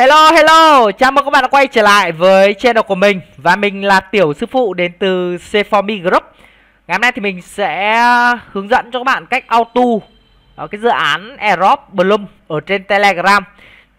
Hello, hello, chào mừng các bạn đã quay trở lại với channel của mình Và mình là Tiểu Sư Phụ đến từ c 4 Group Ngày hôm nay thì mình sẽ hướng dẫn cho các bạn cách auto ở ờ, cái dự án Aerob Bloom ở trên Telegram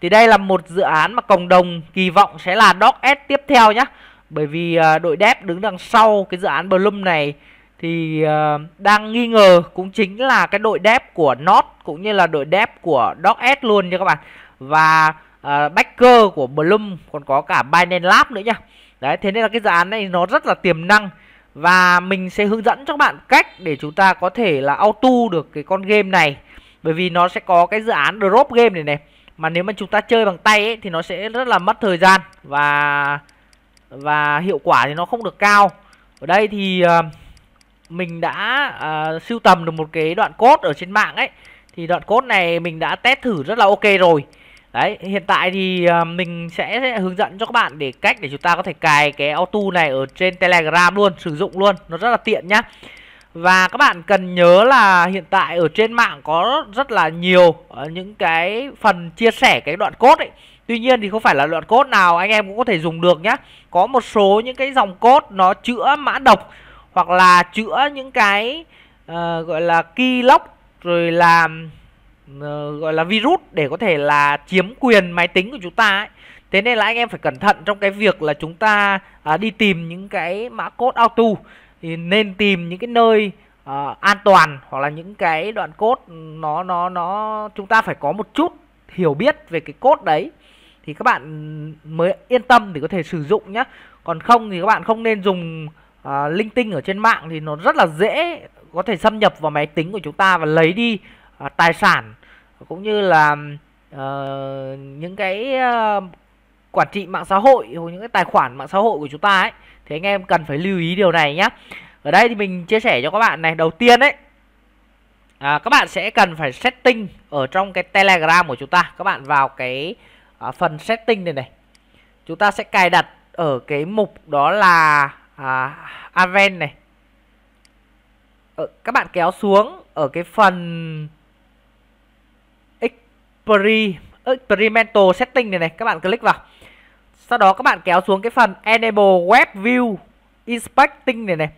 Thì đây là một dự án mà cộng đồng kỳ vọng sẽ là DocS tiếp theo nhé Bởi vì ờ, đội dev đứng đằng sau cái dự án Bloom này thì ờ, đang nghi ngờ cũng chính là cái đội dev của Node cũng như là đội dev của DocS luôn nha các bạn Và à, backer của Bloom còn có cả Binance Lab nữa nhá đấy thế nên là cái dự án này nó rất là tiềm năng và mình sẽ hướng dẫn cho các bạn cách để chúng ta có thể là auto được cái con game này bởi vì nó sẽ có cái dự án drop game này này mà nếu mà chúng ta chơi bằng tay ấy, thì nó sẽ rất là mất thời gian và và hiệu quả thì nó không được cao ở đây thì uh, mình đã uh, sưu tầm được một cái đoạn code ở trên mạng ấy thì đoạn code này mình đã test thử rất là ok rồi Đấy, hiện tại thì ờ, mình sẽ, sẽ hướng dẫn cho các bạn để cách để chúng ta có thể cài cái auto này ở trên Telegram luôn, sử dụng luôn, nó rất là tiện nhá. Và các bạn cần nhớ là hiện tại ở trên mạng có rất là nhiều ờ, những cái phần chia sẻ cái đoạn cốt ấy. Tuy nhiên thì không phải là đoạn cốt nào anh em cũng có thể dùng được nhá. Có một số những cái dòng cốt nó chữa mã độc hoặc là chữa những cái uh, gọi là key lock rồi làm Ờ, gọi là virus để có thể là chiếm quyền máy tính của chúng ta ấy. Thế nên là anh em phải cẩn thận trong cái việc là chúng ta à, đi tìm những cái mã code auto thì nên tìm những cái nơi à, an toàn hoặc là những cái đoạn code ừ, nó nó nó chúng ta phải có một chút hiểu biết về cái code đấy thì các bạn ừ, mới yên tâm để có thể sử dụng nhé còn không thì các bạn không nên dùng à, linh tinh ở trên mạng thì nó rất là dễ có thể xâm nhập vào máy tính của chúng ta và lấy đi À, tài sản cũng như là uh, những cái uh, quản trị mạng xã hội hoặc những cái tài khoản mạng xã hội của chúng ta ấy thì anh em cần phải lưu ý điều này nhé ở đây thì mình chia sẻ cho các bạn này đầu tiên đấy à, các bạn sẽ cần phải setting ở trong cái telegram của chúng ta các bạn vào cái à, phần setting này này chúng ta sẽ cài đặt ở cái mục đó là à, event này ở, ờ, các bạn kéo xuống ở cái phần experimental setting này này các bạn click vào sau đó các bạn kéo xuống cái phần enable web view inspecting này này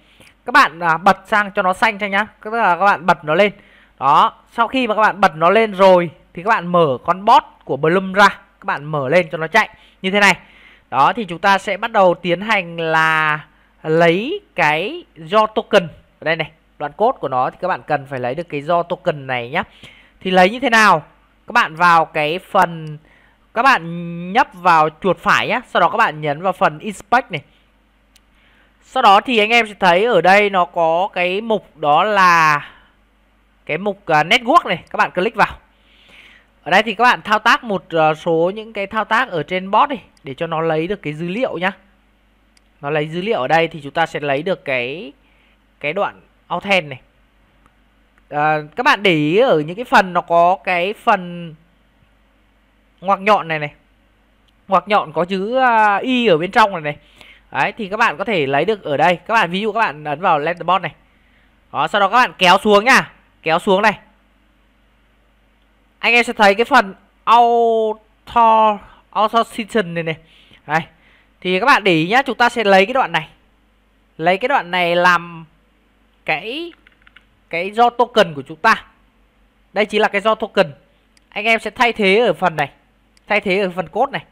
các bạn à, bật sang cho nó xanh cho nhá tức là các bạn bật nó lên đó sau khi mà các bạn bật nó lên rồi thì các bạn mở con bot của Bloom ra các bạn mở lên cho nó chạy như thế này đó thì chúng ta sẽ bắt đầu tiến hành là lấy cái do token ở đây này đoạn code của nó thì các bạn cần phải lấy được cái do token này nhá thì lấy như thế nào các bạn vào cái phần các bạn nhấp vào chuột phải nhá sau đó các bạn nhấn vào phần inspect này sau đó thì anh em sẽ thấy ở đây nó có cái mục đó là cái mục uh, network này các bạn click vào ở đây thì các bạn thao tác một uh, số những cái thao tác ở trên bot đi để cho nó lấy được cái dữ liệu nhá nó lấy dữ liệu ở đây thì chúng ta sẽ lấy được cái cái đoạn authent này à, các bạn để ý ở những cái phần nó có cái phần ngoặc nhọn này này ngoặc nhọn có chữ uh, y ở bên trong này này đấy thì các bạn có thể lấy được ở đây các bạn ví dụ các bạn ấn vào letterbox này đó sau đó các bạn kéo xuống nha kéo xuống này anh em sẽ thấy cái phần author auto season này này đấy. thì các bạn để ý nhá chúng ta sẽ lấy cái đoạn này lấy cái đoạn này làm cái cái do token của chúng ta đây chính là cái do token anh em sẽ thay thế ở phần này thay thế ở phần cốt này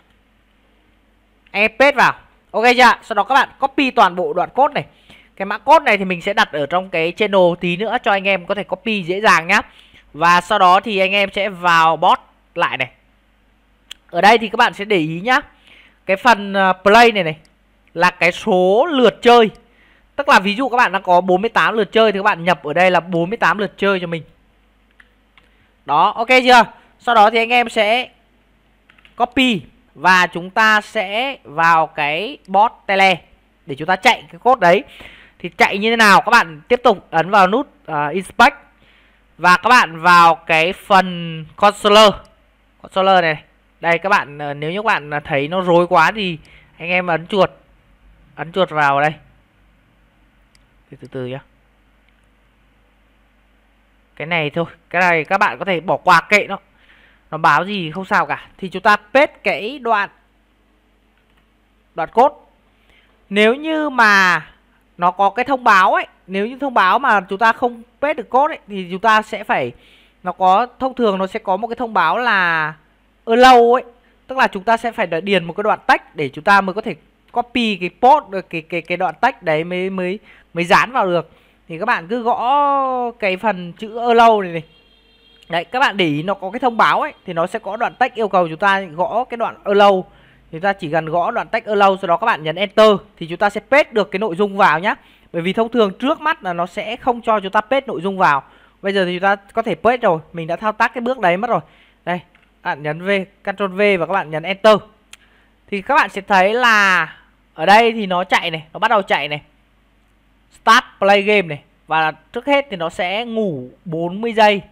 anh em paste vào ok chưa sau đó các bạn copy toàn bộ đoạn cốt này cái mã cốt này thì mình sẽ đặt ở trong cái channel tí nữa cho anh em có thể copy dễ dàng nhá và sau đó thì anh em sẽ vào bot lại này ở đây thì các bạn sẽ để ý nhá cái phần ờ, play này này là cái số lượt chơi Tức là ví dụ các bạn đang có 48 lượt chơi thì các bạn nhập ở đây là 48 lượt chơi cho mình. Đó, ok chưa? Sau đó thì anh em sẽ copy và chúng ta sẽ vào cái bot tele để chúng ta chạy cái cốt đấy. Thì chạy như thế nào? Các bạn tiếp tục ấn vào nút uh, inspect và các bạn vào cái phần controller. Controller này. Đây các bạn à, nếu như các bạn thấy nó rối quá thì anh em ấn chuột ấn chuột vào đây thì từ từ nhá cái này thôi cái này các bạn có thể bỏ qua kệ nó nó báo gì không sao cả thì chúng ta paste cái đoạn đoạn cốt nếu như mà nó có cái thông báo ấy nếu như thông báo mà chúng ta không paste được cốt ấy thì chúng ta sẽ phải nó có thông thường nó sẽ có một cái thông báo là ở lâu ấy tức là chúng ta sẽ phải điền một cái đoạn tách để chúng ta mới có thể copy cái post được cái cái cái đoạn text đấy mới mới mới dán vào được thì các bạn cứ gõ cái phần chữ allow này này đấy các bạn để ý nó có cái thông báo ấy thì nó sẽ có đoạn text yêu cầu chúng ta gõ cái đoạn allow chúng ta chỉ cần gõ đoạn text allow sau đó các bạn nhấn enter thì chúng ta sẽ paste được cái nội dung vào nhá bởi vì thông thường trước mắt là nó sẽ không cho chúng ta paste nội dung vào bây giờ thì chúng ta có thể paste rồi mình đã thao tác cái bước đấy mất rồi đây bạn nhấn v ctrl v và các bạn nhấn enter thì các bạn sẽ thấy là ở đây thì nó chạy này nó bắt đầu chạy này start play game này và trước hết thì nó sẽ ngủ 40 giây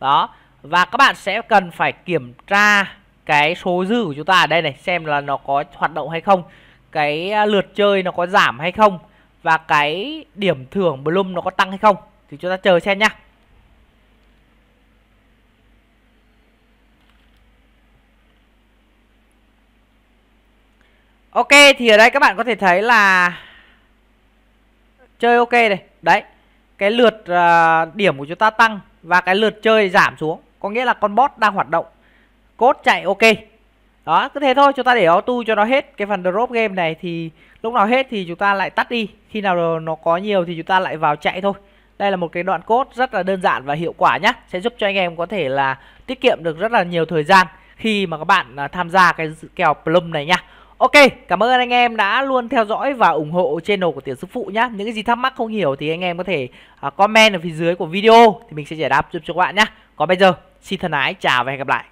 đó và các bạn sẽ cần phải kiểm tra cái số dư của chúng ta ở đây này xem là nó có hoạt động hay không cái à, lượt chơi nó có giảm hay không và cái điểm thưởng Bloom nó có tăng hay không thì chúng ta chờ xem nhá Ok thì ở đây các bạn có thể thấy là chơi ok này. Đấy. Cái lượt uh, điểm của chúng ta tăng và cái lượt chơi giảm xuống, có nghĩa là con bot đang hoạt động. Cốt chạy ok. Đó, cứ thế thôi, chúng ta để auto cho nó hết cái phần drop game này thì lúc nào hết thì chúng ta lại tắt đi, khi nào nó có nhiều thì chúng ta lại vào chạy thôi. Đây là một cái đoạn cốt rất là đơn giản và hiệu quả nhé Sẽ giúp cho anh em có thể là tiết kiệm được rất là nhiều thời gian khi mà các bạn à, tham gia cái kèo Plum này nhá. Ok, cảm ơn anh em đã luôn theo dõi và ủng hộ channel của Tiểu Sư Phụ nhá. Những cái gì thắc mắc không hiểu thì anh em có thể à, comment ở phía dưới của video thì mình sẽ giải đáp giúp cho các bạn nhá. Còn bây giờ, xin thân ái, chào và hẹn gặp lại.